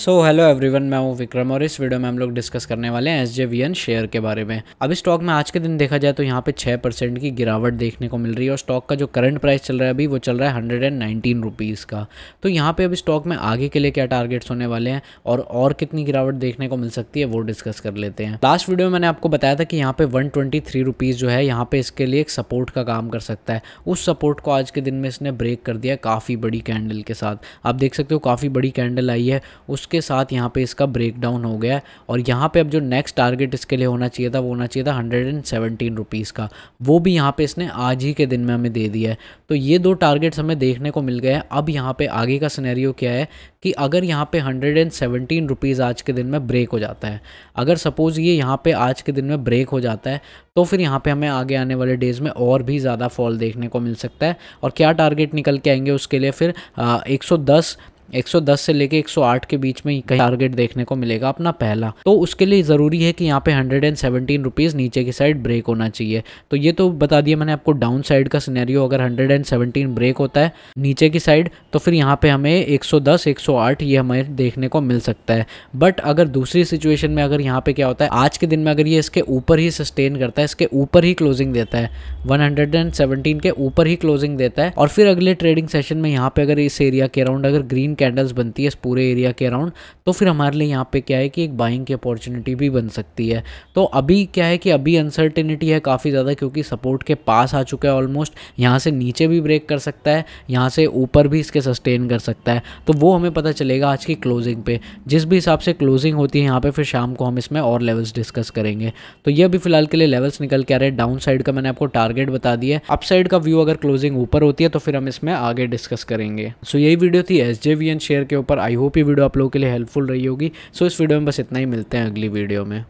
so hello everyone मैं हूँ विक्रम और इस वीडियो में हम लोग डिस्कस करने वाले हैं S J V N share के बारे में अभी स्टॉक में आज के दिन देखा जाए तो यहाँ पे छः परसेंट की गिरावट देखने को मिल रही है और स्टॉक का जो करंट प्राइस चल रहा है अभी वो चल रहा है हंड्रेड एंड नाइनटीन रुपीज़ का तो यहाँ पे अभी स्टॉक में आगे के लिए क्या टारगेट्स होने वाले हैं और और कितनी गिरावट देखने को मिल सकती है वो डिस्कस कर लेते हैं लास्ट वीडियो में मैंने आपको बताया था कि यहाँ पे वन ट्वेंटी थ्री रुपीज़ जो है यहाँ पे इसके लिए एक सपोर्ट का काम कर सकता है उस सपोर्ट को आज के दिन में इसने ब्रेक कर दिया काफ़ी बड़ी कैंडल के साथ आप देख सकते हो काफ़ी बड़ी कैंडल आई है उस उसके साथ यहाँ पे इसका ब्रेक डाउन हो गया है और यहाँ पे अब जो नेक्स्ट टारगेट इसके लिए होना चाहिए था वो होना चाहिए था हंड्रेड एंड सेवनटीन रुपीज़ का वो भी यहाँ पे इसने आज ही के दिन में हमें दे दिया है तो ये दो टारगेट्स हमें देखने को मिल गए हैं अब यहाँ पे आगे का सिनेरियो क्या है कि अगर यहाँ पे हंड्रेड एंड सेवनटीन रुपीज़ आज के दिन में ब्रेक हो जाता है अगर सपोज़ ये यहाँ पर आज के दिन में ब्रेक हो जाता है तो फिर यहाँ पर हमें आगे आने वाले डेज़ में और भी ज़्यादा फॉल देखने को मिल सकता है और क्या टारगेट निकल के आएंगे उसके लिए फिर एक 110 से लेके 108 के बीच में कहीं टारगेट देखने को मिलेगा अपना पहला तो उसके लिए ज़रूरी है कि यहाँ पे हंड्रेड एंड सेवनटीन रुपीज़ नीचे की साइड ब्रेक होना चाहिए तो ये तो बता दिया मैंने आपको डाउन साइड का सिनेरियो अगर हंड्रेड एंड सेवनटीन ब्रेक होता है नीचे की साइड तो फिर यहाँ पे हमें 110 108 ये हमें देखने को मिल सकता है बट अगर दूसरी सिचुएशन में अगर यहाँ पे क्या होता है आज के दिन में अगर ये इसके ऊपर ही सस्टेन करता है इसके ऊपर ही क्लोजिंग देता है 117 के ऊपर ही क्लोजिंग देता है और फिर अगले ट्रेडिंग सेशन में यहाँ पे अगर इस एरिया के अराउंड अगर ग्रीन कैंडल्स बनती है इस पूरे एरिया के अराउंड तो फिर हमारे लिए यहाँ पे क्या है कि एक बाइंग की अपॉर्चुनिटी भी बन सकती है तो अभी क्या है कि अभी अनसर्टेनिटी है काफ़ी ज़्यादा क्योंकि सपोर्ट के पास आ चुका है ऑलमोस्ट यहाँ से नीचे भी ब्रेक कर सकता है यहाँ से ऊपर भी इसके सस्टेन कर सकता है तो वो हमें पता चलेगा आज की क्लोजिंग पे जिस भी हिसाब से क्लोजिंग होती है यहाँ पे फिर शाम को हम इसमें और लेवल्स डिस्कस करेंगे तो ये भी फिलहाल के लिए लेवल्स निकल के आ रहे हैं डाउन साइड का मैंने आपको टारगेट बता दिया है अपसाइड का व्यू अगर क्लोजिंग ऊपर होती है तो फिर हम इसमें आगे डिस्कस करेंगे सो so, यही वीडियो थी S J V and share के ऊपर आई होप ये वीडियो आप लोगों के लिए हेल्पफुल रही होगी सो इस वीडियो में बस इतना ही मिलते हैं अगली वीडियो में